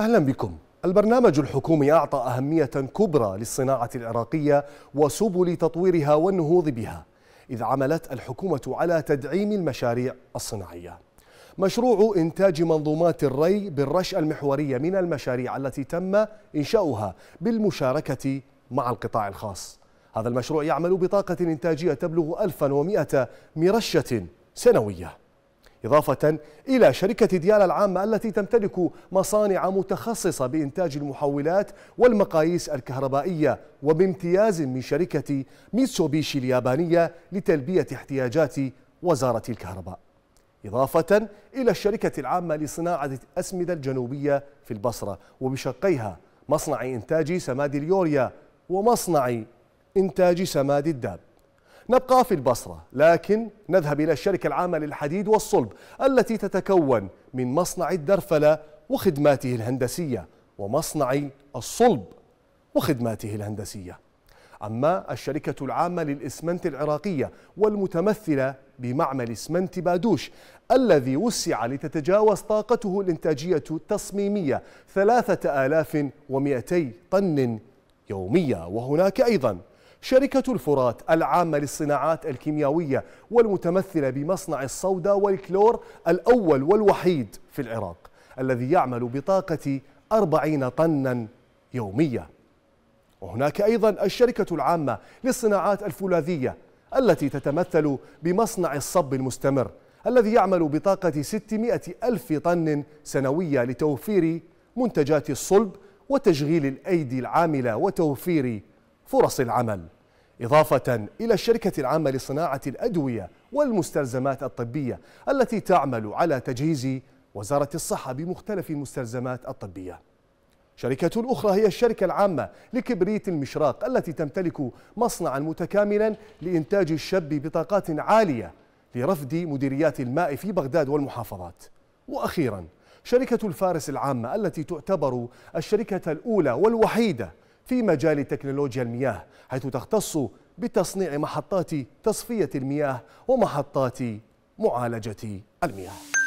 أهلا بكم البرنامج الحكومي أعطى أهمية كبرى للصناعة العراقية وسبل تطويرها والنهوض بها إذ عملت الحكومة على تدعيم المشاريع الصناعية مشروع إنتاج منظومات الري بالرش المحورية من المشاريع التي تم إنشاؤها بالمشاركة مع القطاع الخاص هذا المشروع يعمل بطاقة إنتاجية تبلغ 1100 مرشة سنوية إضافة إلى شركة ديالا العامة التي تمتلك مصانع متخصصة بإنتاج المحولات والمقاييس الكهربائية وبامتياز من شركة ميتسوبيشي اليابانية لتلبية احتياجات وزارة الكهرباء إضافة إلى الشركة العامة لصناعة الأسمدة الجنوبية في البصرة وبشقيها مصنع إنتاج سماد اليوريا ومصنع إنتاج سماد الداب نبقى في البصرة لكن نذهب إلى الشركة العامة للحديد والصلب التي تتكون من مصنع الدرفلة وخدماته الهندسية ومصنع الصلب وخدماته الهندسية أما الشركة العامة للإسمنت العراقية والمتمثلة بمعمل إسمنت بادوش الذي وسع لتتجاوز طاقته الإنتاجية التصميمية 3200 طن يوميا وهناك أيضا شركة الفرات العامة للصناعات الكيميائية والمتمثلة بمصنع الصودا والكلور الأول والوحيد في العراق الذي يعمل بطاقة 40 طنا يوميا وهناك أيضا الشركة العامة للصناعات الفولاذية التي تتمثل بمصنع الصب المستمر الذي يعمل بطاقة 600 ألف طن سنوية لتوفير منتجات الصلب وتشغيل الأيدي العاملة وتوفير فرص العمل إضافة إلى الشركة العامة لصناعة الأدوية والمستلزمات الطبية التي تعمل على تجهيز وزارة الصحة بمختلف المستلزمات الطبية شركة أخرى هي الشركة العامة لكبريت المشراق التي تمتلك مصنعا متكاملا لإنتاج الشب بطاقات عالية لرفد مديريات الماء في بغداد والمحافظات وأخيرا شركة الفارس العامة التي تعتبر الشركة الأولى والوحيدة في مجال تكنولوجيا المياه حيث تختص بتصنيع محطات تصفية المياه ومحطات معالجة المياه